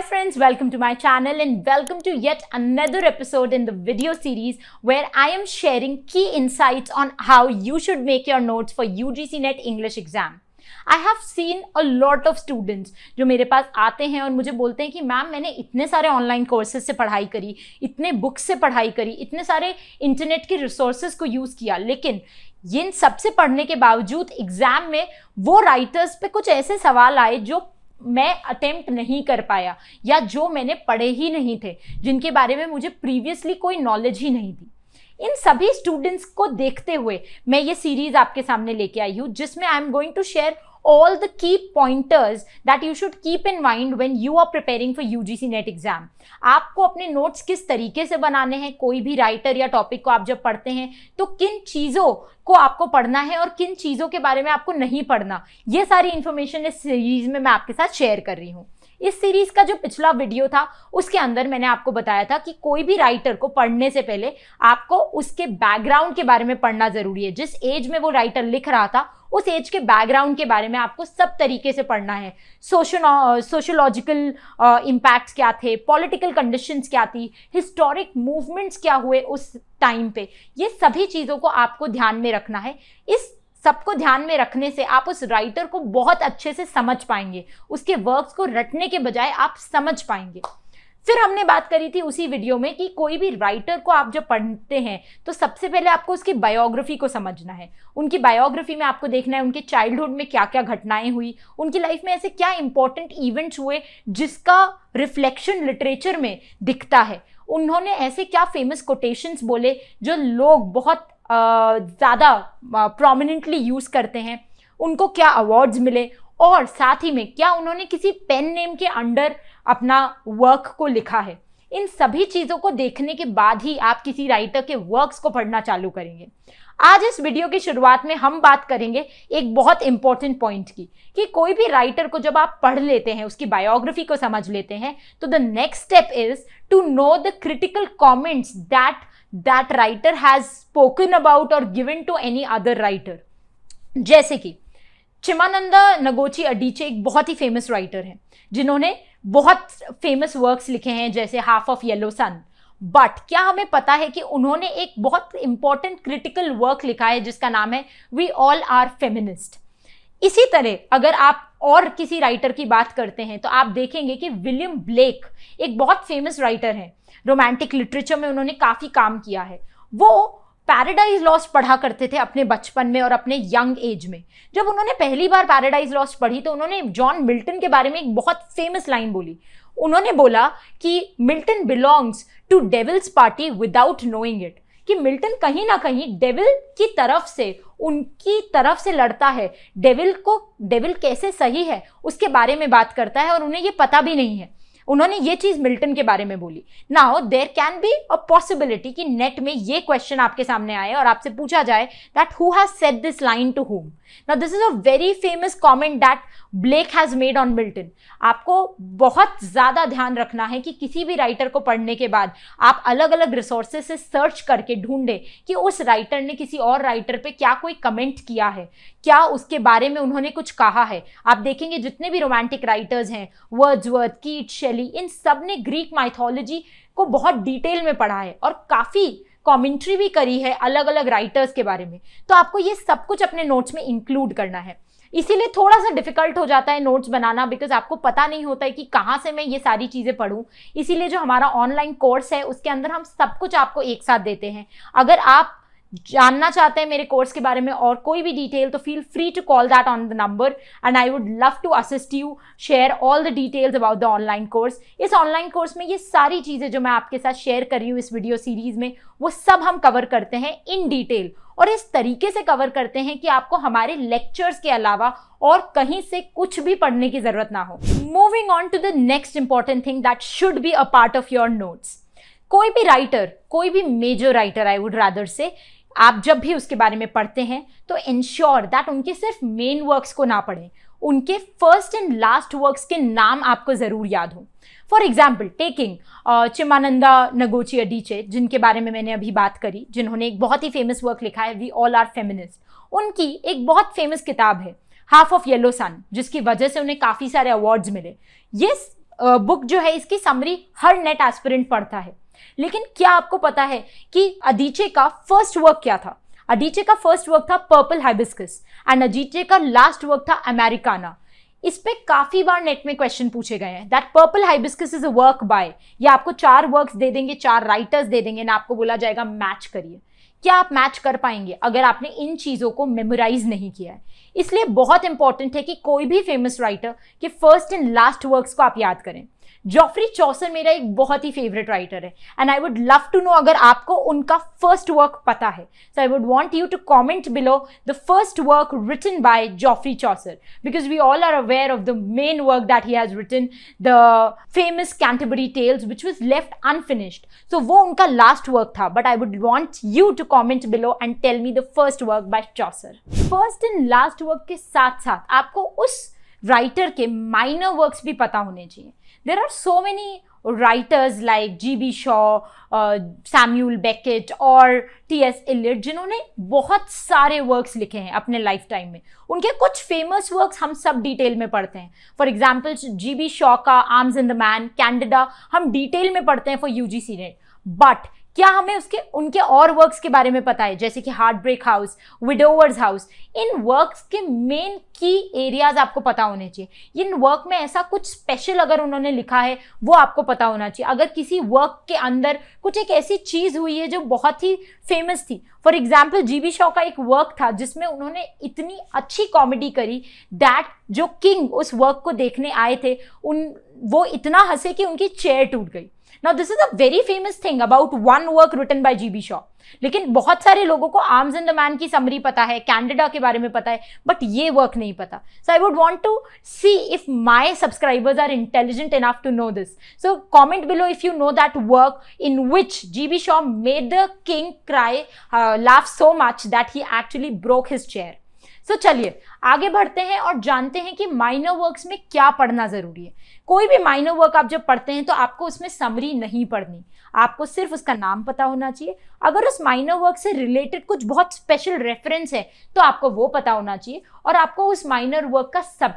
Hi friends, welcome to my channel and welcome to yet another episode in the video series where I am sharing key insights on how you should make your notes for UGC NET English exam. I have seen a lot of students जो मेरे पास आते हैं और मुझे बोलते हैं कि ma'am मैंने इतने सारे ऑनलाइन कोर्सेज से पढ़ाई करी इतने बुक्स से पढ़ाई करी इतने सारे इंटरनेट के रिसोर्सेज को यूज़ किया लेकिन इन सबसे पढ़ने के बावजूद एग्ज़ाम में वो राइटर्स पे कुछ ऐसे सवाल आए जो मैं अटेम्प्ट नहीं कर पाया या जो मैंने पढ़े ही नहीं थे जिनके बारे में मुझे प्रीवियसली कोई नॉलेज ही नहीं थी इन सभी स्टूडेंट्स को देखते हुए मैं ये सीरीज आपके सामने लेके आई हूँ जिसमें I am going to share all the key pointers that you should keep in mind when you are preparing for UGC NET exam आपको अपने नोट्स किस तरीके से बनाने हैं कोई भी राइटर या टॉपिक को आप जब पढ़ते हैं तो किन चीज़ों को आपको पढ़ना है और किन चीज़ों के बारे में आपको नहीं पढ़ना ये सारी इन्फॉर्मेशन इस सीरीज में मैं आपके साथ शेयर कर रही हूँ इस सीरीज का जो पिछला वीडियो था उसके अंदर मैंने आपको बताया था कि कोई भी राइटर को पढ़ने से पहले आपको उसके बैकग्राउंड के बारे में पढ़ना जरूरी है जिस एज में वो राइटर लिख रहा था उस एज के बैकग्राउंड के बारे में आपको सब तरीके से पढ़ना है सोशो सोशोलॉजिकल इम्पैक्ट्स क्या थे पॉलिटिकल कंडीशंस क्या थी हिस्टोरिक मूवमेंट्स क्या हुए उस टाइम पे ये सभी चीज़ों को आपको ध्यान में रखना है इस सबको ध्यान में रखने से आप उस राइटर को बहुत अच्छे से समझ पाएंगे उसके वर्क्स को रटने के बजाय आप समझ पाएंगे फिर हमने बात करी थी उसी वीडियो में कि कोई भी राइटर को आप जब पढ़ते हैं तो सबसे पहले आपको उसकी बायोग्राफी को समझना है उनकी बायोग्राफी में आपको देखना है उनके चाइल्डहुड में क्या क्या घटनाएं हुई उनकी लाइफ में ऐसे क्या इंपॉर्टेंट इवेंट्स हुए जिसका रिफ्लेक्शन लिटरेचर में दिखता है उन्होंने ऐसे क्या फेमस कोटेशंस बोले जो लोग बहुत ज़्यादा प्रोमिनेंटली यूज़ करते हैं उनको क्या अवार्ड्स मिले और साथ ही में क्या उन्होंने किसी पेन नेम के अंडर अपना वर्क को लिखा है इन सभी चीज़ों को देखने के बाद ही आप किसी राइटर के वर्क्स को पढ़ना चालू करेंगे आज इस वीडियो की शुरुआत में हम बात करेंगे एक बहुत इंपॉर्टेंट पॉइंट की कि कोई भी राइटर को जब आप पढ़ लेते हैं उसकी बायोग्राफी को समझ लेते हैं तो the next step is to know the critical comments that that writer has spoken about और given to any other writer जैसे कि चिमानंदा नगोची अडीचे एक बहुत ही फेमस राइटर हैं जिन्होंने बहुत फेमस वर्क्स लिखे हैं जैसे Half of Yellow Sun but क्या हमें पता है कि उन्होंने एक बहुत इंपॉर्टेंट क्रिटिकल वर्क लिखा है जिसका नाम है वी ऑल आर फेमिनिस्ट इसी तरह अगर आप और किसी राइटर की बात करते हैं तो आप देखेंगे कि विलियम ब्लेक एक बहुत फेमस राइटर हैं रोमांटिक लिटरेचर में उन्होंने काफ़ी काम किया है वो पैराडाइज लॉस्ट पढ़ा करते थे अपने बचपन में और अपने यंग एज में जब उन्होंने पहली बार पैराडाइज लॉस्ट पढ़ी तो उन्होंने जॉन मिल्टन के बारे में एक बहुत फेमस लाइन बोली उन्होंने बोला कि Milton belongs to devil's party without knowing it कि मिल्टन कहीं ना कहीं डेविल की तरफ से उनकी तरफ से लड़ता है डेविल को डेविल कैसे सही है उसके बारे में बात करता है और उन्हें ये पता भी नहीं है उन्होंने ये चीज मिल्टन के बारे में बोली now there can be a possibility कि नेट में ये क्वेश्चन आपके सामने आए और आपसे पूछा जाए that who has set this line to whom ना this is a very famous comment that Blake has made on Milton आपको बहुत ज़्यादा ध्यान रखना है कि किसी भी राइटर को पढ़ने के बाद आप अलग अलग रिसोर्सेज से सर्च करके ढूंढे कि उस राइटर ने किसी और राइटर पे क्या कोई कमेंट किया है क्या उसके बारे में उन्होंने कुछ कहा है आप देखेंगे जितने भी रोमांटिक राइटर्स हैं वर्ड्सवर्थ कीट शैली इन सब ने ग्रीक माइथोलॉजी को बहुत डिटेल में पढ़ा है और काफ़ी कॉमेंट्री भी करी है अलग अलग राइटर्स के बारे में तो आपको ये सब कुछ अपने नोट्स में इंक्लूड करना है इसीलिए थोड़ा सा डिफिकल्ट हो जाता है नोट्स बनाना बिकॉज आपको पता नहीं होता है कि कहाँ से मैं ये सारी चीज़ें पढ़ूँ इसीलिए जो हमारा ऑनलाइन कोर्स है उसके अंदर हम सब कुछ आपको एक साथ देते हैं अगर आप जानना चाहते हैं मेरे कोर्स के बारे में और कोई भी डिटेल तो feel free to call that on the number and I would love to assist you share all the details about the online course इस ऑनलाइन कोर्स में ये सारी चीज़ें जो मैं आपके साथ शेयर कर रही हूँ इस वीडियो सीरीज़ में वो सब हम कवर करते हैं इन डिटेल और इस तरीके से कवर करते हैं कि आपको हमारे लेक्चर्स के अलावा और कहीं से कुछ भी पढ़ने की जरूरत ना हो moving on to the next important thing that should be a part of your notes कोई भी राइटर कोई भी major writer I would rather say आप जब भी उसके बारे में पढ़ते हैं तो इंश्योर दैट उनके सिर्फ मेन वर्क्स को ना पढ़ें उनके फर्स्ट एंड लास्ट वर्क्स के नाम आपको ज़रूर याद हों for example taking Chimamanda Ngozi Adichie जिनके बारे में मैंने अभी बात करी जिन्होंने एक बहुत ही फेमस वर्क लिखा है वी ऑल आर फेमिनिस्ट उनकी एक बहुत फेमस किताब है हाफ ऑफ येलो सन जिसकी वजह से उन्हें काफ़ी सारे अवार्ड्स मिले ये बुक जो है इसकी समरी हर नेट एस्पिरेंट पढ़ता है लेकिन क्या आपको पता है कि अदीचे का फर्स्ट वर्क क्या था अडीचे का फर्स्ट वर्क था पर्पल हाइबिस्कस एंड अजीचे का लास्ट वर्क था अमेरिकाना इस पे काफी बार नेट में क्वेश्चन पूछे गए हैं that Purple Hibiscus is a work by या आपको चार वर्क्स दे देंगे चार राइटर्स दे देंगे ना आपको बोला जाएगा मैच करिए क्या आप मैच कर पाएंगे अगर आपने इन चीज़ों को मेमोराइज नहीं किया है इसलिए बहुत इंपॉर्टेंट है कि कोई भी फेमस राइटर के फर्स्ट एंड लास्ट वर्क्स को आप याद करें जॉफरी चौसर मेरा एक बहुत ही फेवरेट राइटर है and I would love to know अगर आपको उनका फर्स्ट वर्क पता है so I would want you to comment below the first work written by Geoffrey Chaucer because we all are aware of the main work that he has written the famous Canterbury Tales which was left unfinished so वो उनका last work था but I would want you to comment below and tell me the first work by Chaucer first and last work के साथ साथ आपको उस writer के minor works भी पता होने चाहिए there are so many writers like G B Shaw Samuel Beckett और टी एस इलिट जिन्होंने बहुत सारे वर्क्स लिखे हैं अपने लाइफ टाइम में उनके कुछ फेमस वर्क्स हम सब डिटेल में पढ़ते हैं for example G B Shaw का Arms in the Man Candida हम डिटेल में पढ़ते हैं for U G C NET but क्या हमें उसके उनके और वर्क्स के बारे में पता है जैसे कि Heartbreak House Widowers' House in works के मेन की एरियाज आपको पता होने चाहिए इन वर्क में ऐसा कुछ स्पेशल अगर उन्होंने लिखा है वो आपको पता होना चाहिए अगर किसी वर्क के अंदर कुछ एक ऐसी चीज हुई है जो बहुत ही फेमस थी फॉर एग्जाम्पल बी शॉ का एक वर्क था जिसमें उन्होंने इतनी अच्छी कॉमेडी करी दैट जो किंग उस वर्क को देखने आए थे उन वो इतना हंसे कि उनकी चेयर टूट गई now this is a very famous thing about one work written by GB Shaw लेकिन बहुत सारे लोगों को आर्म्स इन द मैन की समरी पता है कैंडिडा के बारे में पता है बट ये वर्क नहीं पता so I would want to see if my subscribers are intelligent enough to know this so comment below if you know that work in which GB Shaw made the king cry laugh so much that he actually broke his chair so so, चलिए आगे बढ़ते हैं और जानते हैं कि minor works में क्या पढ़ना ज़रूरी है कोई भी माइनर वर्क आप जब पढ़ते हैं तो आपको उसमें समरी नहीं पढ़नी आपको सिर्फ उसका नाम पता होना चाहिए अगर उस माइनर वर्क से रिलेटेड कुछ बहुत स्पेशल रेफरेंस है तो आपको वो पता होना चाहिए और आपको उस माइनर वर्क का सब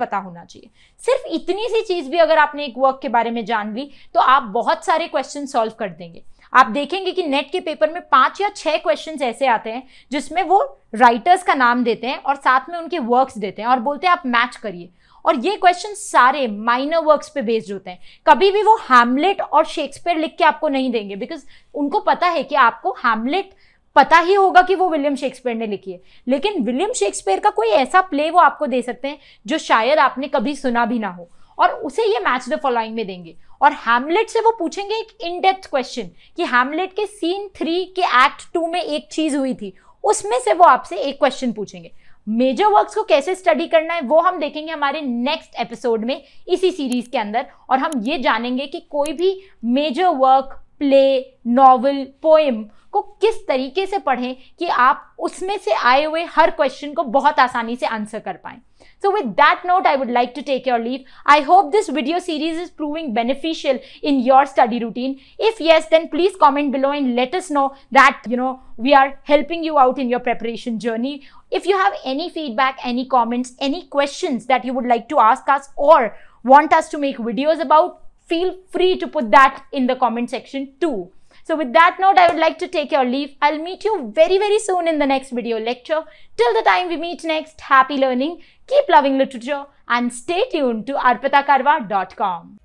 पता होना चाहिए सिर्फ इतनी सी चीज़ भी अगर आपने एक वर्क के बारे में जान ली तो आप बहुत सारे क्वेश्चन सॉल्व कर देंगे आप देखेंगे कि नेट के पेपर में पांच या छह क्वेश्चंस ऐसे आते हैं जिसमें वो राइटर्स का नाम देते हैं और साथ में उनके वर्क्स देते हैं और बोलते हैं आप मैच करिए और ये क्वेश्चन सारे माइनर वर्क्स पे बेस्ड होते हैं कभी भी वो हैमलेट और शेक्सपियर लिख के आपको नहीं देंगे बिकॉज उनको पता है कि आपको हैमलेट पता ही होगा कि वो विलियम शेक्सपियर ने लिखी है लेकिन विलियम शेक्सपियर का कोई ऐसा प्ले वो आपको दे सकते हैं जो शायद आपने कभी सुना भी ना हो और उसे ये मैच द फॉलोइंग में देंगे और हैमलेट से वो पूछेंगे एक इन डेप्थ क्वेश्चन कि हैमलेट के सीन थ्री के एक्ट टू में एक चीज हुई थी उसमें से वो आपसे एक क्वेश्चन पूछेंगे मेजर वर्क्स को कैसे स्टडी करना है वो हम देखेंगे हमारे नेक्स्ट एपिसोड में इसी सीरीज के अंदर और हम ये जानेंगे कि कोई भी major work play novel poem को किस तरीके से पढ़ें कि आप उसमें से आए हुए हर क्वेश्चन को बहुत आसानी से आंसर कर पाएं So with that note, I would like to take your leave. I hope this video series is proving beneficial in your study routine. If yes, then please comment below and let us know that, you know, we are helping you out in your preparation journey. If you have any feedback, any comments, any questions that you would like to ask us or want us to make videos about, feel free to put that in the comment section too. So with that note, I would like to take your leave. I'll meet you very, very soon in the next video lecture. Till the time we meet next, happy learning, keep loving literature and stay tuned to arpitakarva.com.